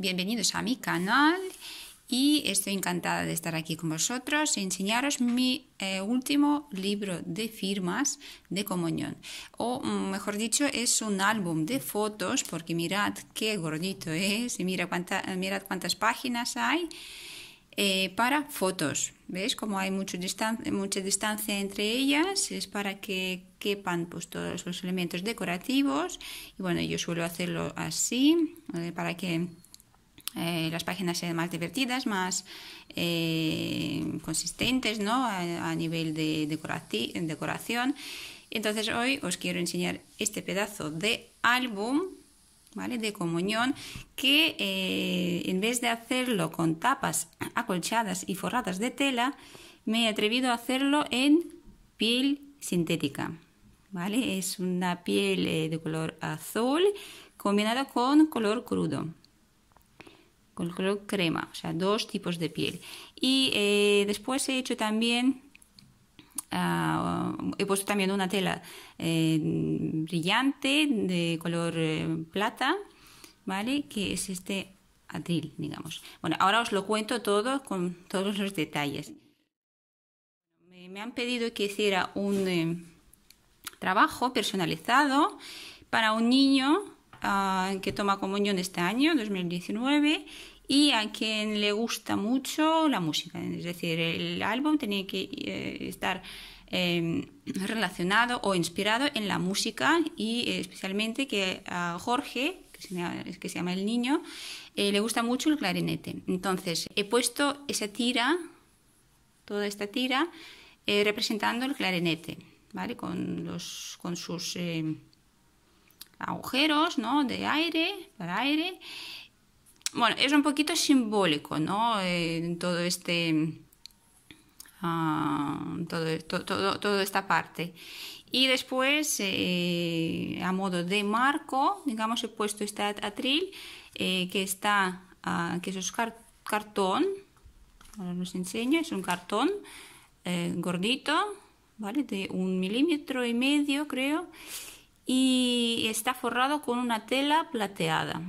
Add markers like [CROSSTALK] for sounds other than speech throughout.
bienvenidos a mi canal y estoy encantada de estar aquí con vosotros y enseñaros mi eh, último libro de firmas de comunión. O mm, mejor dicho, es un álbum de fotos porque mirad qué gordito es y mira mirad cuántas páginas hay. Eh, para fotos. ¿Veis? Como hay mucho mucha distancia entre ellas, es para que quepan pues, todos los elementos decorativos. Y bueno, yo suelo hacerlo así, para que eh, las páginas más divertidas, más eh, consistentes ¿no? a, nivel de decoración. Entonces hoy os quiero enseñar este pedazo de álbum ¿vale? de comunión que eh, en vez de hacerlo con tapas acolchadas y forradas de tela, me he atrevido a hacerlo en piel sintética. ¿vale? Es una piel de color azul combinada con color crudo color crema, o sea, dos tipos de piel. Y eh, después he hecho también, ah, he puesto también una tela eh, brillante de color eh, plata, ¿vale? Que es este atril, digamos. Bueno, ahora os lo cuento todo con todos los detalles. me han pedido que hiciera un trabajo personalizado para un niño que toma comunión este año, 2019, y a quien le gusta mucho la música. Es decir, el álbum tenía que eh, estar em, relacionado o inspirado en la música y eh, especialmente que a Jorge, que se llama, que se llama el niño, eh, le gusta mucho el clarinete. Entonces, he puesto esa tira, toda esta tira, representando el clarinete, ¿vale? Con, los, con sus... Em, agujeros, ¿no? De aire, para aire. Bueno, es un poquito simbólico, ¿no? En eh, todo este... Ah, todo, toda esta parte y después eh, a modo de marco digamos he puesto este atril eh, que está ah, que es cartón ahora os enseño es un cartón gordito vale de un milímetro y medio creo y está forrado con una tela plateada.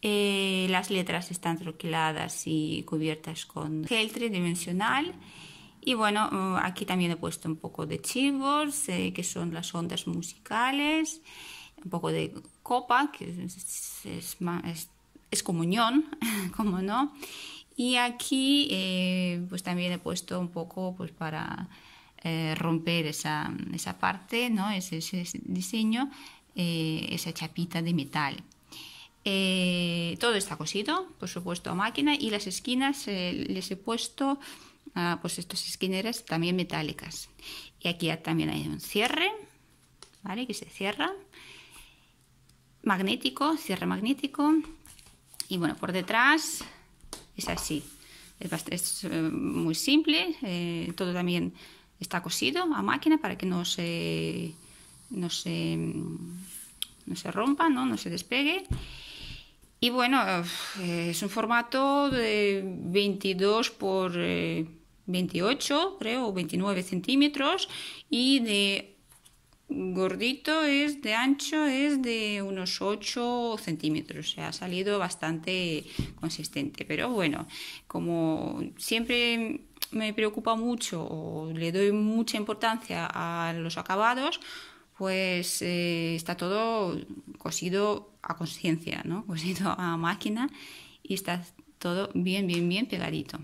Eh, las letras están troqueladas y cubiertas con gel tridimensional. Y bueno, mm, aquí también he puesto un poco de chivos, eh, que son las ondas musicales, un poco de copa, que es, es, comunión, como [LAUGHS] no. Y aquí eh, pues también he puesto un poco pues para eh, romper esa, esa, parte, ¿no? ese, ese diseño, eh, esa chapita de metal. Eh, todo está cosido, por supuesto, a máquina y las esquinas les he puesto ah, pues estas esquineras también metálicas. Y aquí también hay un cierre, ¿vale? Que se cierra. Magnético, cierre magnético. Y bueno, por detrás es así. Es, es muy simple, todo también está cosido a máquina para que no se, no se, no se rompa, ¿no? no se despegue. Y bueno, eh, es un formato de 22 por 28, eh, creo, 29 centímetros y de gordito es de ancho es de unos 8 centímetros se ha salido bastante consistente pero bueno como siempre me preocupa mucho o le doy mucha importancia a los acabados, pues eh, está todo cosido a conciencia, ¿no? [LAUGHS] cosido a máquina y está todo bien, bien, bien pegadito.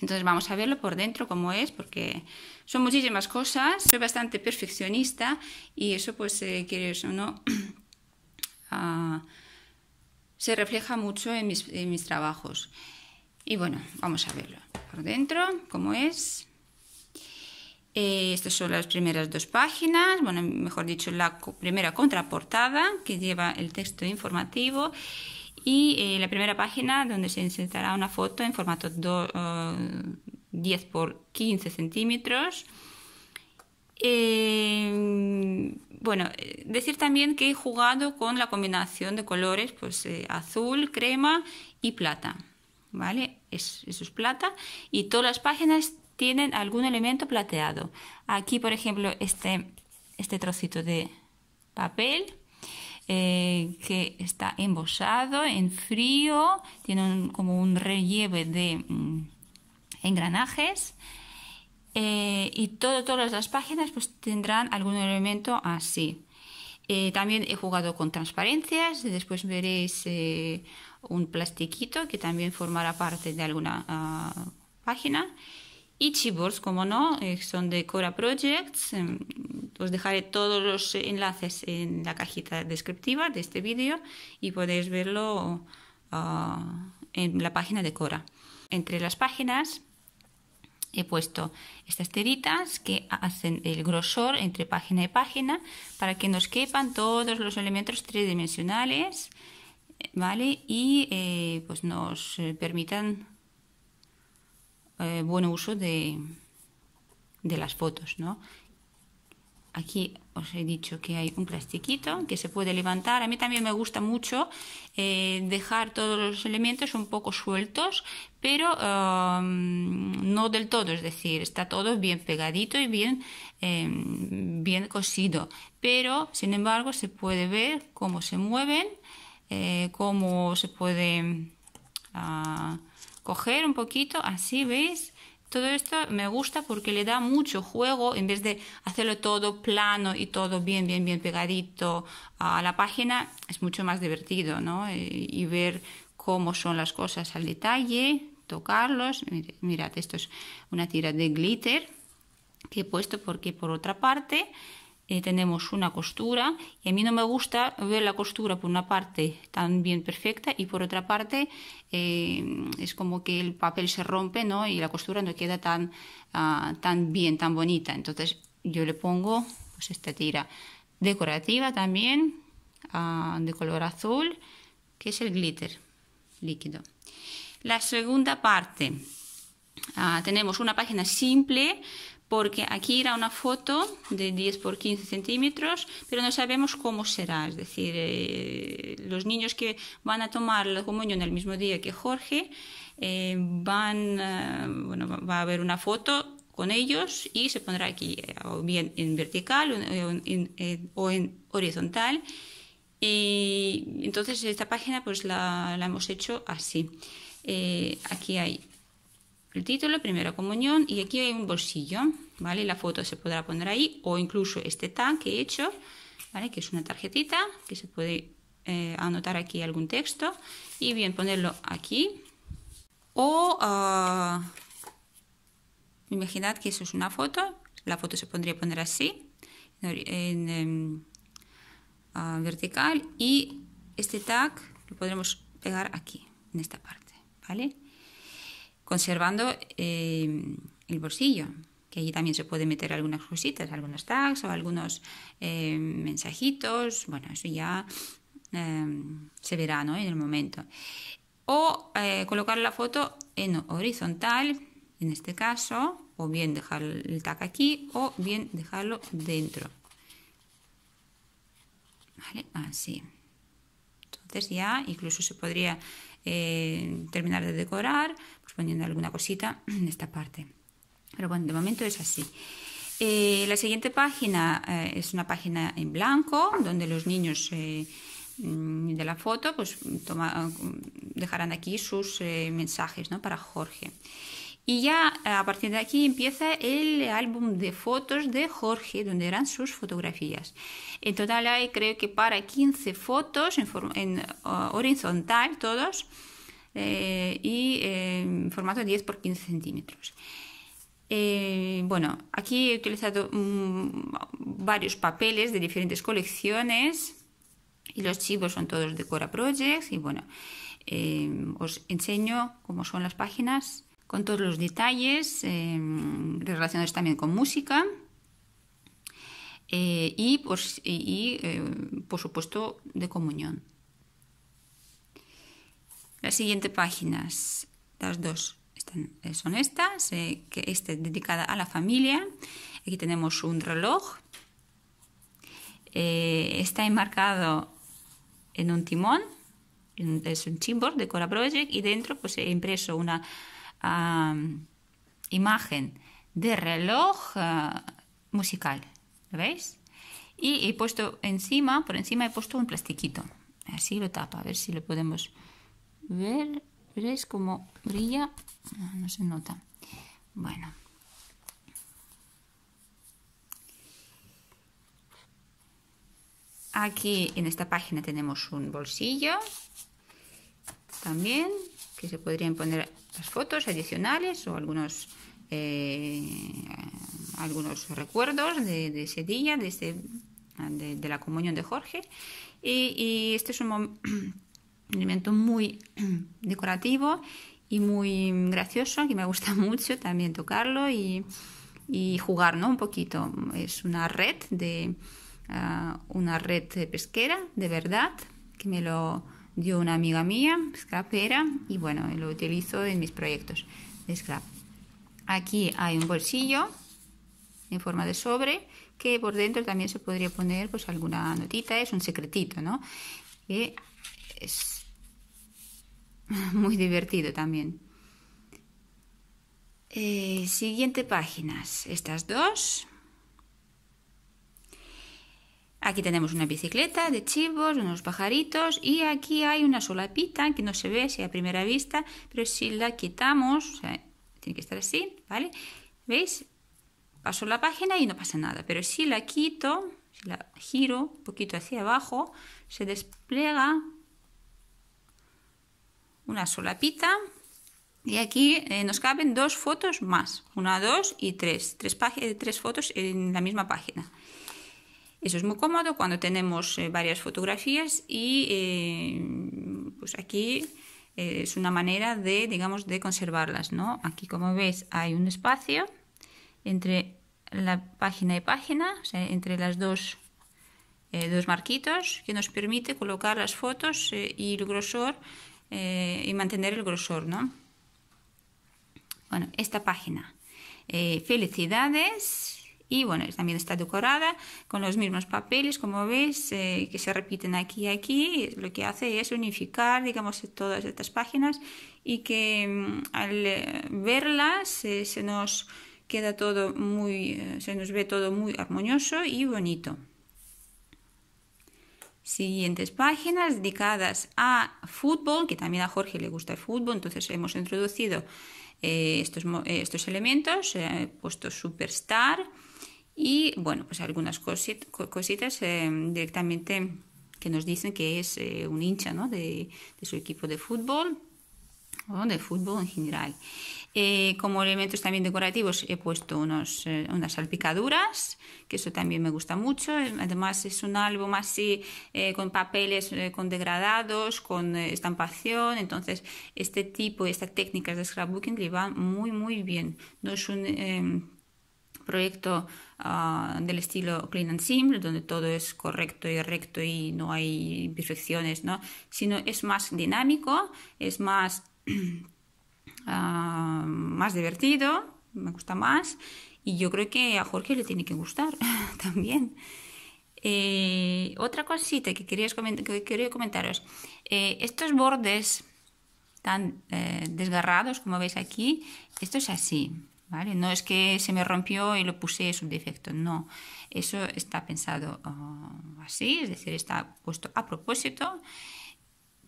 Entonces vamos a verlo por dentro cómo es, porque son muchísimas cosas, soy bastante perfeccionista y eso pues eh, quieres o no, [CLEARS THROAT] ah, se refleja mucho en mis trabajos. Y bueno, vamos a verlo dentro, como es. Eh, estas son las primeras dos páginas, bueno, mejor dicho, la primera contraportada que lleva el texto informativo y eh, la primera página donde se insertará una foto en formato 10 x 15 centímetros. Eh, bueno, decir también que he jugado con la combinación de colores pues, azul, crema y plata. ¿vale? Es, eso es plata y todas las páginas tienen algún elemento plateado. Aquí, por ejemplo, este, este trocito de papel eh, que está embosado en frío, tiene como un relieve de mm, engranajes. Eh, y todo, todas las páginas pues, tendrán algún elemento así. Eh, también he jugado con transparencias, después veréis un plastiquito que también formará parte de alguna ah, página. Y chibors, como no, eh, son de Cora Projects. Em, os dejaré todos los enlaces en la cajita descriptiva de este vídeo y podéis verlo ah, en la página de Cora. Entre las páginas he puesto estas teritas que hacen el grosor entre página y página para que nos quepan todos los elementos tridimensionales ¿vale? Y eh, pues nos eh, permitan eh, buen uso de, de las fotos, ¿no? Aquí os he dicho que hay un plastiquito que se puede levantar. A mí también me gusta mucho dejar todos los elementos un poco sueltos, pero um, no del todo. Es decir, está todo bien pegadito y bien, em, bien cosido. Pero, sin embargo, se puede ver cómo se mueven. Eh, cómo se puede ah, coger un poquito, así veis. Todo esto me gusta porque le da mucho juego en vez de hacerlo todo plano y todo bien, bien, bien pegadito a la página. Es mucho más divertido, ¿no? Y, eh, y ver cómo son las cosas al detalle, tocarlos. Mirad, esto es una tira de glitter que he puesto porque por otra parte eh, tenemos una costura y a mí no me gusta ver la costura por una parte tan bien perfecta y por otra parte eh, es como que el papel se rompe y la costura no queda tan, ah, tan bien, tan bonita. Entonces yo le pongo pues, esta tira decorativa también ah, de color azul que es el glitter líquido. La segunda parte. Ah, tenemos una página simple porque aquí era una foto de 10 por 15 centímetros, pero no sabemos cómo será. Es decir, eh, los niños que van a tomar la comunión el mismo día que Jorge, eh, van, eh, va a haber una foto con ellos y se pondrá aquí, o bien en vertical o en, horizontal. Y entonces esta página pues la hemos hecho así. aquí hay título, primera comunión y aquí hay un bolsillo, ¿vale? La foto se podrá poner ahí o incluso este tag que he hecho, ¿vale? Que es una tarjetita que se puede eh, anotar aquí algún texto y bien ponerlo aquí o ah, imaginad que eso es una foto, la foto se podría poner así en, em, ah, vertical y este tag lo podremos pegar aquí en esta parte, ¿vale? conservando eh, el bolsillo, que allí también se puede meter algunas cositas, algunos tags o algunos eh, mensajitos, bueno, eso ya eh, se verá en el momento. O colocar la foto en horizontal, en este caso, o bien dejar el tag aquí o bien dejarlo dentro. Así. Entonces ya incluso se podría terminar de decorar poniendo alguna cosita [CLEARS THROAT] en esta parte. Pero bueno, de momento es así. Eh, la siguiente página eh, es una página en blanco donde los niños eh, mm, de la foto pues, dejarán aquí sus mensajes ¿no? para Jorge. Y ya a partir de aquí empieza el álbum de fotos de Jorge, donde eran sus fotografías. En total hay creo que para 15 fotos en, horizontal todos eh, y en eh, formato 10 x 15 centímetros. Eh, bueno, aquí he utilizado mm, varios papeles de diferentes colecciones y los chivos son todos de Cora Projects y bueno, os enseño cómo son las páginas con todos los detalles relacionados también con música y pues, por supuesto de comunión. Las siguientes páginas, las dos eh, son estas, eh, que esta es dedicada a la familia. Aquí tenemos un reloj. Eh, está enmarcado en un timón, es un chimbor de Cora Project y dentro pues he impreso una imagen de reloj musical, ¿lo veis? Y he puesto encima, por encima he puesto un plastiquito, así lo tapa, a ver si lo podemos ver, veréis cómo brilla, no, se nota. Bueno. Aquí en esta página tenemos un bolsillo también, que se podrían poner las fotos adicionales o algunos, eh, algunos recuerdos de, ese día, de, de, la comunión de Jorge. Y, y este es un momento... [CLEARS THROAT] un elemento muy [CLEARS THROAT] decorativo y muy gracioso, que me gusta [LAUGHS] mucho también tocarlo y, jugar ¿no? un poquito. Es una red de ah, una red pesquera de verdad que me lo dio una amiga mía, scrapera, y bueno, lo utilizo en mis proyectos de scrap. Aquí hay un bolsillo en forma de sobre que por dentro también se podría poner pues alguna notita, es un secretito, ¿no? Que es [LAUGHS] Muy divertido también. Eh, siguiente páginas. Estas dos. Aquí tenemos una bicicleta de chivos, unos pajaritos y aquí hay una solapita que no se ve si a primera vista, pero si la quitamos, tiene que estar así, ¿vale? ¿Veis? Paso la página y no pasa nada, pero si la quito, si la giro un poquito hacia abajo, se despliega una pita y aquí eh, nos caben dos fotos más, una, dos y tres, tres, eh, tres fotos en la misma página. Eso es muy cómodo cuando tenemos eh, varias fotografías y pues aquí es una manera de, digamos, de conservarlas, ¿no? Aquí como veis hay un espacio entre la página y página, entre las dos, dos marquitos que nos permite colocar las fotos y el grosor eh, y mantener el grosor, ¿no? Bueno, esta página. Eh, felicidades. Y bueno, también está decorada con los mismos papeles, como veis, eh, que se repiten aquí y aquí. Lo que hace es unificar, digamos, todas estas páginas y que mm, al verlas se nos queda todo muy, se nos ve todo muy armonioso y bonito siguientes páginas dedicadas a fútbol, que también a Jorge le gusta el fútbol, entonces hemos introducido eh, estos, eh, estos, elementos, he eh, puesto superstar y bueno, pues algunas cositas directamente que nos dicen que es un hincha de su equipo de fútbol de fútbol en general. Eh, como elementos también decorativos he puesto unos, eh, unas salpicaduras, que eso también me gusta mucho. Eh, además es un álbum así con papeles con degradados, con estampación. Entonces este tipo, estas técnicas de scrapbooking le van muy muy bien. No es un em, proyecto ah, del estilo clean and simple, donde todo es correcto y recto y no hay imperfecciones, ¿no? sino es más dinámico, es más [CLEARS THROAT] Ah, más divertido, me gusta más y yo creo que a Jorge le tiene que gustar [LAUGHS] también. Eh, otra cosita que, quería comentaros, eh, estos bordes tan eh, desgarrados como veis aquí, esto es así, ¿vale? No es que se me rompió y lo puse es un defecto, no, eso está pensado ah, así, es decir, está puesto a propósito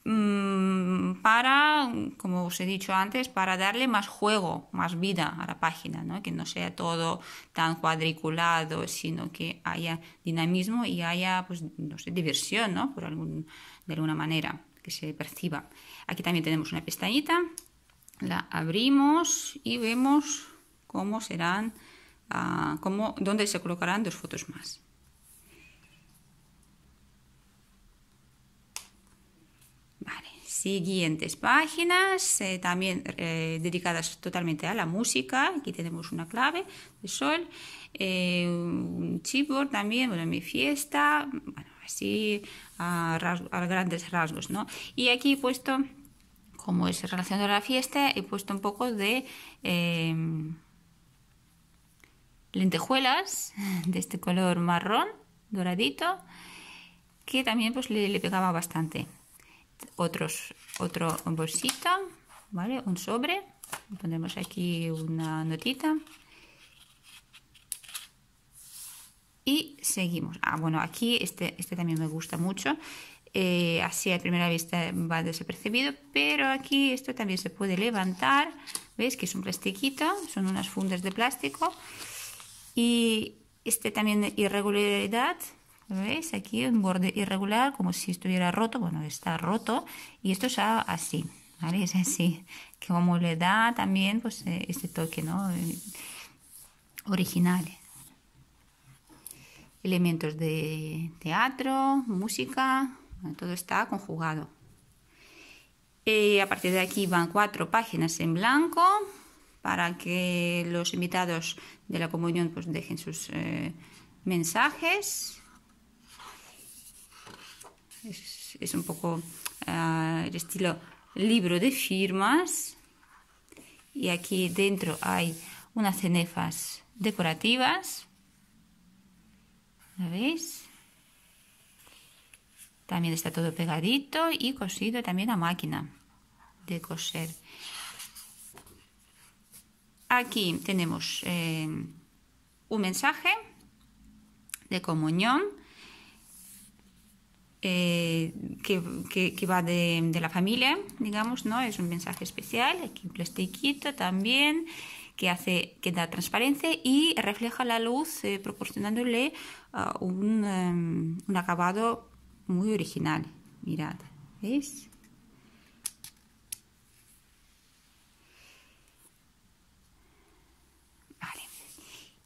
Mm, para, como os he dicho antes, para darle más juego, más vida a la página, ¿no? que no sea todo tan cuadriculado, sino que haya dinamismo y haya, pues, no sé, diversión, Por algún, de alguna manera que se perciba. Aquí también tenemos una pestañita, la abrimos y vemos cómo serán, ah, cómo, dónde se colocarán dos fotos más. siguientes páginas, eh, también eh, dedicadas totalmente a la música. Aquí tenemos una clave de sol, eh, un chipboard también, bueno, mi fiesta, bueno, así a, grandes rasgos, ¿no? Y aquí he puesto, como es relacionado a la fiesta, he puesto un poco de em, lentejuelas de este color marrón, doradito, que también pues le, le pegaba bastante otros, otro bolsito, ¿vale? Un sobre. Ponemos aquí una notita. Y seguimos. Ah, bueno, aquí este, este también me gusta mucho. Eh, así a primera vista va desapercibido, pero aquí esto también se puede levantar. ¿Veis que es un plastiquito? Son unas fundas de plástico. Y este también irregularidad ¿Veis? Aquí un borde irregular, como si estuviera roto. Bueno, está roto. Y esto es así, ¿vale? Es así. Que como le da también, pues, eh, este toque, ¿no? Eh, original. Elementos de teatro, música, todo está conjugado. Eh, a partir de aquí van cuatro páginas en blanco para que los invitados de la comunión pues dejen sus mensajes es, un poco ah, el estilo libro de firmas. Y aquí dentro hay unas cenefas decorativas. También está todo pegadito y cosido también a máquina de coser. Aquí tenemos eh, un mensaje de comunión eh, que, va de, la familia, digamos, ¿no? Es un mensaje especial, aquí un plastiquito este también, que hace, que da transparencia y refleja la luz eh, proporcionándole ah, em, un, acabado muy original. Mirad, ¿veis?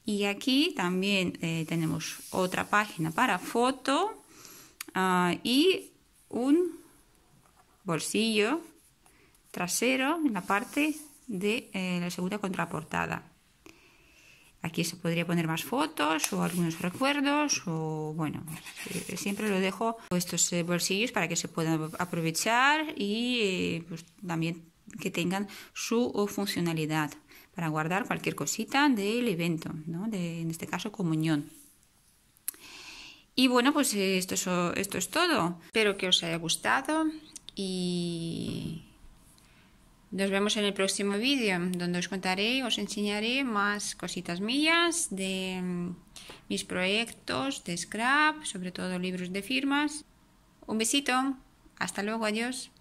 Y aquí también eh, tenemos otra página para foto Ah, y un bolsillo trasero en la parte de eh, la segunda contraportada. Aquí se podría poner más fotos o algunos recuerdos o bueno, eh, siempre lo dejo estos eh, bolsillos para que se puedan aprovechar y pues, también que tengan su funcionalidad para guardar cualquier cosita del evento, ¿no? de, en este caso comunión. Y bueno, pues eh, esto es, esto es todo. Espero que os haya gustado y nos vemos en el próximo vídeo donde os contaré, os enseñaré más cositas mías de mm, mis proyectos de scrap, sobre todo libros de firmas. Un besito, hasta luego, adiós.